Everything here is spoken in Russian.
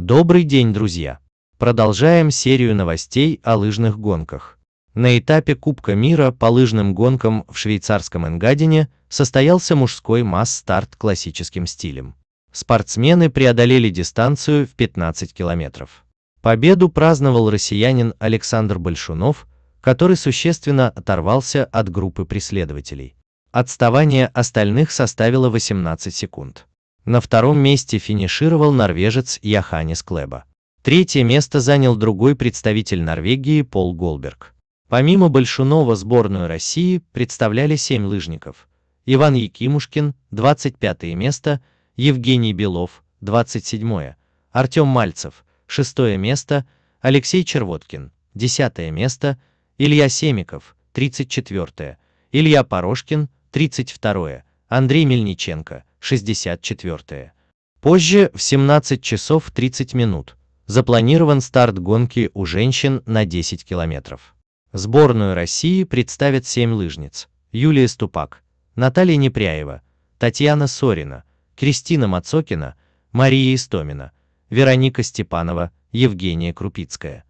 Добрый день, друзья! Продолжаем серию новостей о лыжных гонках. На этапе Кубка мира по лыжным гонкам в швейцарском Энгадине состоялся мужской масс-старт классическим стилем. Спортсмены преодолели дистанцию в 15 километров. Победу праздновал россиянин Александр Большунов, который существенно оторвался от группы преследователей. Отставание остальных составило 18 секунд. На втором месте финишировал норвежец Яханис Клеба. Третье место занял другой представитель Норвегии Пол Голберг. Помимо Большунова сборную России представляли семь лыжников. Иван Якимушкин, 25 место, Евгений Белов, 27, Артем Мальцев, 6 место, Алексей Червоткин, 10 место, Илья Семиков, 34, Илья Порошкин, 32, Андрей Мельниченко, 64. Позже, в 17 часов 30 минут, запланирован старт гонки у женщин на 10 километров. Сборную России представят 7 лыжниц. Юлия Ступак, Наталья Непряева, Татьяна Сорина, Кристина Мацокина, Мария Истомина, Вероника Степанова, Евгения Крупицкая.